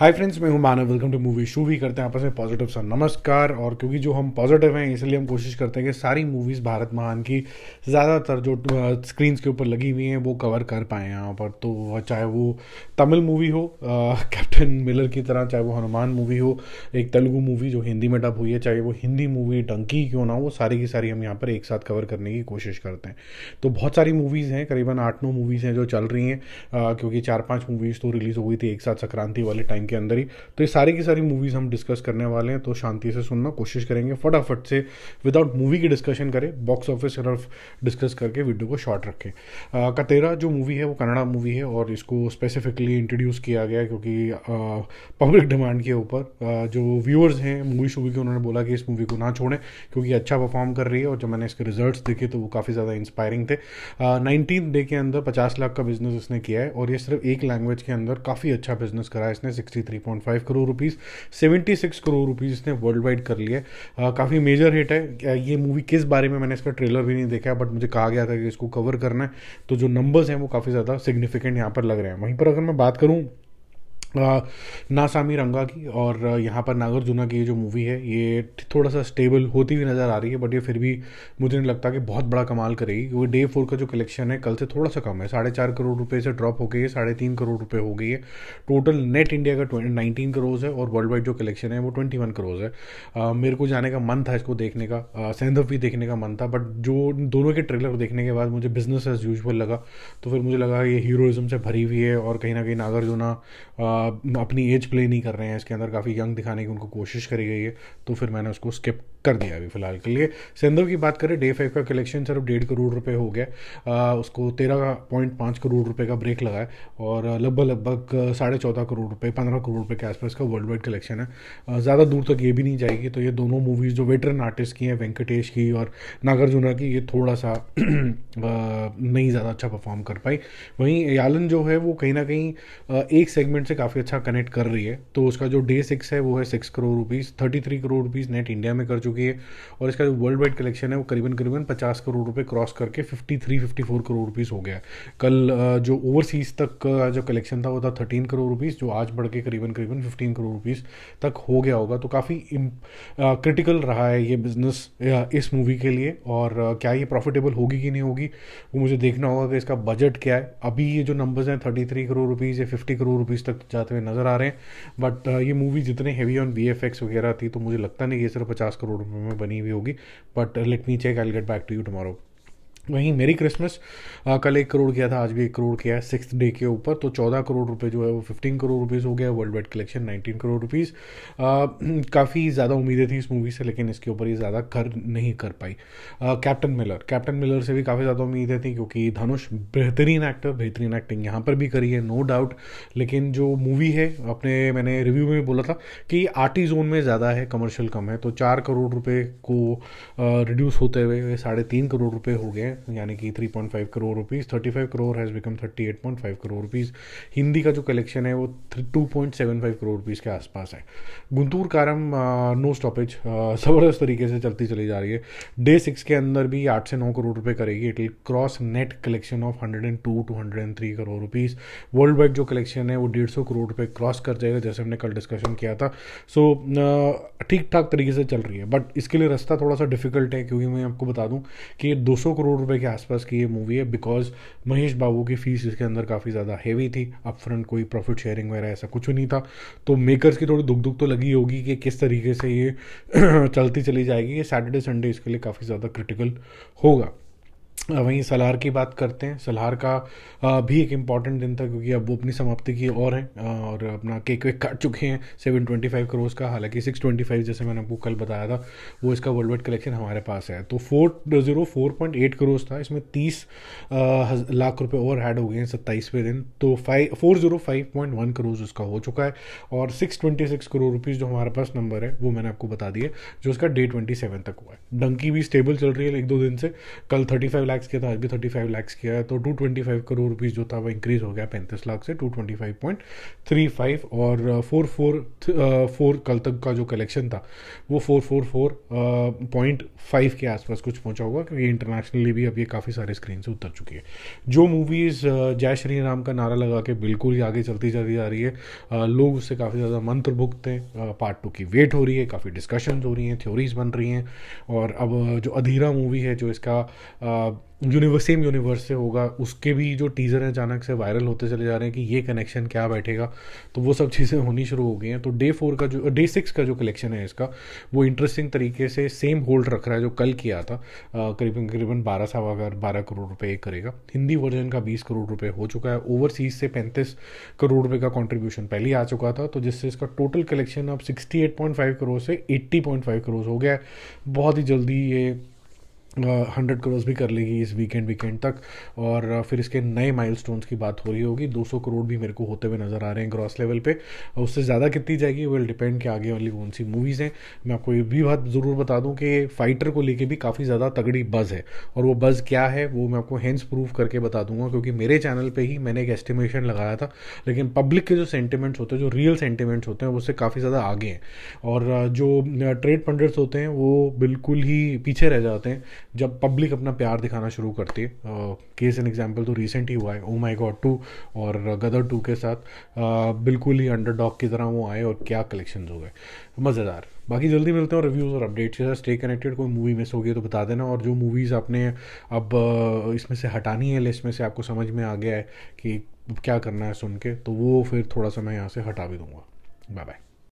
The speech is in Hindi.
हाय फ्रेंड्स मैं हूं Manav welcome to movie show भी करते हैं आपस में पॉजिटिव सा नमस्कार और क्योंकि जो हम पॉजिटिव हैं इसलिए हम कोशिश करते हैं कि सारी मूवीज़ भारत महान की ज़्यादातर जो स्क्रीन्स के ऊपर लगी हुई हैं वो कवर कर हैं यहाँ पर तो चाहे वो तमिल मूवी हो कैप्टन मिलर की तरह चाहे वो हनुमान मूवी हो एक तेलुगु मूवी जो हिंदी में डब हुई है चाहे वो हिंदी मूवी डंकी क्यों ना हो सारी की सारी हम यहाँ पर एक साथ कवर करने की कोशिश करते हैं तो बहुत सारी मूवीज़ हैं करीबन आठ नौ मूवीज़ हैं जो चल रही हैं क्योंकि चार पाँच मूवीज़ तो रिलीज़ हो गई थी एक साथ संक्रांति वाले टाइम के अंदर ही तो ये सारी की सारी मूवीज़ हम डिस्कस करने वाले हैं तो शांति से सुनना कोशिश करेंगे फटाफट से विदाउट मूवी की डिस्कशन करें बॉक्स ऑफिस सिर्फ डिस्कस करके वीडियो को शॉर्ट रखें कतेरा जो मूवी है वो कन्नड़ा मूवी है और इसको स्पेसिफिकली इंट्रोड्यूस किया गया क्योंकि पब्लिक डिमांड के ऊपर जो व्यूअर्स हैं मूवी शूवी के उन्होंने बोला कि इस मूवी को ना छोड़ें क्योंकि अच्छा परफॉर्म कर रही है और जब मैंने इसके रिजल्ट देखे तो वो काफ़ी ज़्यादा इंस्पायरिंग थे नाइनटीन डे के अंदर पचास लाख का बिजनेस इसने किया है और ये सिर्फ एक लैंग्वेज के अंदर काफ़ी अच्छा बिजनेस करा है इसने five crore rupees 76 crore rupees इसने वर्ल्ड वाइड कर लिया काफ़ी मेजर हिट है ये मूवी किस बारे में मैंने इसका ट्रेलर भी नहीं देखा बट मुझे कहा गया था कि इसको कवर करना है तो जो नंबर्स हैं वो काफ़ी ज़्यादा सिग्निफिकेंट यहाँ पर लग रहे हैं वहीं पर अगर मैं बात करूँ नासामी रंगा की और यहाँ पर नागार्जुना की ये जो मूवी है ये थोड़ा सा स्टेबल होती हुई नज़र आ रही है बट ये फिर भी मुझे नहीं लगता कि बहुत बड़ा कमाल करेगी क्योंकि डे फोर का जो कलेक्शन है कल से थोड़ा सा कम है साढ़े चार करोड़ रुपए से ड्रॉप हो गई है साढ़े तीन करोड़ रुपए हो गई है टोटल नेट इंडिया का नाइनटीन करोज है और वर्ल्ड वाइड जो कलेक्शन है वो ट्वेंटी वन करोज है आ, मेरे को जाने का मन था इसको देखने का सेंधव भी देखने का मन था बट जो दोनों के ट्रेलर देखने के बाद मुझे बिजनेस एज यूजल लगा तो फिर मुझे लगा ये हीरोइज़म से भरी हुई है और कहीं ना कहीं नागार्जुना अपनी एज प्ले नहीं कर रहे हैं इसके अंदर काफ़ी यंग दिखाने की उनको कोशिश करी गई है तो फिर मैंने उसको स्किप कर दिया अभी फिलहाल के लिए सेंधव की बात करें डे फाइव का कलेक्शन सिर्फ डेढ़ करोड़ रुपए हो गया आ, उसको तेरह पॉइंट पाँच करोड़ रुपए का ब्रेक लगा है और लगभग लगभग साढ़े चौदह करोड़ रुपए पंद्रह करोड़ रुपए के आसपास का वर्ल्ड वाइड कलेक्शन है ज़्यादा दूर तक ये भी नहीं जाएगी तो ये दोनों मूवीज़ जो वेटरन आर्टिस्ट की हैं वेंकटेश की और नागार्जुना की ये थोड़ा सा नहीं ज़्यादा अच्छा परफॉर्म कर पाई वहीं यालन जो है वो कहीं ना कहीं एक सेगमेंट से काफ़ी अच्छा कनेक्ट कर रही है तो उसका जो डे सिक्स है वो है six crore rupees thirty three crore rupees net India में कर चुके चुकी है और इसका जो वर्ल्ड वाइड कलेक्शन है वो करीबन करीबन पचास करोड़ रुपये क्रॉस करके fifty three fifty four crore rupees हो गया है कल जो ओवरसीज़ तक का जो कलेक्शन था वो था थर्टीन करोड़ रुपीज़ जो आज बढ़ के करीबन करीबन फिफ्टीन करोड़ रुपीज़ तक हो गया होगा तो काफ़ी क्रिटिकल रहा है ये बिज़नेस इस मूवी के लिए और क्या ये प्रॉफिटेबल होगी कि नहीं होगी वो मुझे देखना होगा कि इसका बजट क्या है अभी ये जो नंबर्स हैं थर्टी थ्री करोड़ रुपीज़ या फिफ्टी करोड़ रुपीज़ तक जाते हुए नज़र आ रहे हैं बट ये मूवी जितने हैवी ऑन वी वगैरह थी तो मुझे लगता नहीं कि ये सिर्फ पचास करोड़ फोटो में बनी हुई होगी but let me check I get back to you tomorrow वहीं मेरी क्रिसमस कल एक करोड़ किया था आज भी एक करोड़ किया है सिक्स डे के ऊपर तो चौदह करोड़ रुपए जो है वो फिफ्टीन करोड़ रुपीज़ हो गया world wide collection nineteen crore rupees काफ़ी ज़्यादा उम्मीदें थी इस मूवी से लेकिन इसके ऊपर ये ज़्यादा कर नहीं कर पाई कैप्टन मिलर कैप्टन मिलर से भी काफ़ी ज़्यादा उम्मीदें थी क्योंकि धनुष बेहतरीन एक्टर बेहतरीन एक्टिंग यहाँ पर भी करी है नो डाउट लेकिन जो मूवी है अपने मैंने रिव्यू में बोला था कि आर्टी जोन में ज़्यादा है कमर्शियल कम है तो चार करोड़ रुपये को रिड्यूस होते हुए साढ़े तीन करोड़ रुपये हो गए हैं यानी कि 3.5 crore rupees 35 crore has become 38.5 crore rupees Hindi का जो कलेक्शन है वो 2.75 करोड़ रुपीस के आसपास है गुंतूर कारम नो स्टॉपेज ज़बरदस्त तरीके से चलती चली जा रही है डे सिक्स के अंदर भी आठ से नौ करोड़ रुपये करेगी it will cross net collection of hundred and two two hundred and three crore rupees world wide जो कलेक्शन है वो डेढ़ सौ करोड़ रुपये क्रॉस कर जाएगा जैसे हमने कल डिस्कशन किया था सो ठीक ठाक तरीके से चल रही है बट इसके लिए रास्ता थोड़ा सा डिफिकल्ट है क्योंकि मैं आपको बता दूं कि 200 करोड़ करोड़ रुपए के आसपास की ये मूवी है बिकॉज महेश बाबू की फीस इसके अंदर काफ़ी ज़्यादा हैवी थी अप फ्रंट कोई प्रॉफिट शेयरिंग वगैरह ऐसा कुछ नहीं था तो मेकर्स की थोड़ी दुख दुख तो लगी होगी कि किस तरीके से ये चलती चली जाएगी ये सैटरडे संडे इसके लिए काफ़ी ज़्यादा क्रिटिकल होगा वहीं सलार की बात करते हैं सलार का भी एक इम्पॉर्टेंट दिन था क्योंकि अब वो अपनी समाप्ति की और हैं और अपना केक वेक काट चुके हैं सेवन ट्वेंटी फाइव करोज का हालांकि सिक्स ट्वेंटी फाइव जैसे मैंने आपको कल बताया था वो इसका वर्ल्ड वाइड कलेक्शन हमारे पास है तो four zero four point eight crore था इसमें तीस लाख रुपये और ऐड हो गए हैं सत्ताईसवें दिन तो five four zero five point one crore उसका हो चुका है और six twenty six crore rupees जो हमारे पास नंबर है वो मैंने आपको बता दिए जो उसका डे ट्वेंटी सेवन तक हुआ है डंकी भी स्टेबल चल रही है एक दो दिन से कल थर्टी फाइव लाख लाख किया था आज भी थर्टी फाइव लैक्स किया है तो two twenty five crore rupees जो था वो इंक्रीज़ हो गया पैंतीस लाख से two twenty five point three five और फोर फोर फोर कल तक का जो कलेक्शन था वो four four four point five के आसपास कुछ पहुंचा होगा क्योंकि इंटरनेशनली भी अब ये काफ़ी सारे स्क्रीन से उतर चुकी है जो मूवीज़ जय श्री राम का नारा लगा के बिल्कुल ही आगे चलती चली जा रही है लोग उससे काफ़ी ज़्यादा मंत्र भुगत हैं पार्ट टू की वेट हो रही है काफ़ी डिस्कशन हो रही हैं थ्योरीज बन रही हैं और अब जो अधीरा मूवी है जो इसका यूनिवर्स सेम यूनिवर्स से होगा उसके भी जो टीज़र हैं अचानक से वायरल होते चले जा रहे हैं कि ये कनेक्शन क्या बैठेगा तो वो सब चीज़ें होनी शुरू हो गई हैं तो डे फोर का जो डे सिक्स का जो कलेक्शन है इसका वो इंटरेस्टिंग तरीके से सेम होल्ड रख रहा है जो कल किया था करीबन करीबन बारह सवा अगर बारह करोड़ रुपये करेगा हिंदी वर्जन का बीस करोड़ रुपये हो चुका है ओवरसीज से पैंतीस करोड़ रुपये का कॉन्ट्रीब्यूशन पहले ही आ चुका था तो जिससे इसका टोटल कलेक्शन अब sixty eight point five crore से एट्टी पॉइंट फाइव करोड़ हो गया है बहुत ही जल्दी ये हंड्रेड करोड़ भी कर लेगी इस वीकेंड वीकेंड तक और फिर इसके नए माइल की बात हो रही होगी सौ करोड़ भी मेरे को होते हुए नज़र आ रहे हैं ग्रॉस लेवल पे उससे ज़्यादा कितनी जाएगी विल डिपेंड कि आगे वाली कौन सी मूवीज़ हैं मैं आपको ये भी बात ज़रूर बता दूँ कि फाइटर को लेके भी काफ़ी ज़्यादा तगड़ी बज़ है और वो बज़ क्या है वो मैं आपको हैंड्स प्रूफ करके बता दूंगा क्योंकि मेरे चैनल पर ही मैंने एक एस्टिमेशन लगाया था लेकिन पब्लिक के जो सेंटिमेंट्स होते हैं जो रियल सेंटिमेंट्स होते हैं उससे काफ़ी ज़्यादा आगे हैं और जो ट्रेड पंडर्स होते हैं वो बिल्कुल ही पीछे रह जाते हैं जब पब्लिक अपना प्यार दिखाना शुरू करती है केस एन एग्जाम्पल तो रिसेंट ही हुआ है ओ माई गॉड टू और गदर टू के साथ बिल्कुल ही डॉग की तरह वो आए और क्या कलेक्शन हो गए मज़ेदार बाकी जल्दी मिलते हैं और रिव्यूज़ और अपडेट्स के साथ स्टे कनेक्टेड कोई मूवी मिस हो गई तो बता देना और जो मूवीज़ आपने अब इसमें से हटानी है लिस्ट में से आपको समझ में आ गया है कि क्या करना है सुन के तो वो फिर थोड़ा सा मैं यहाँ से हटा भी दूँगा बाय बाय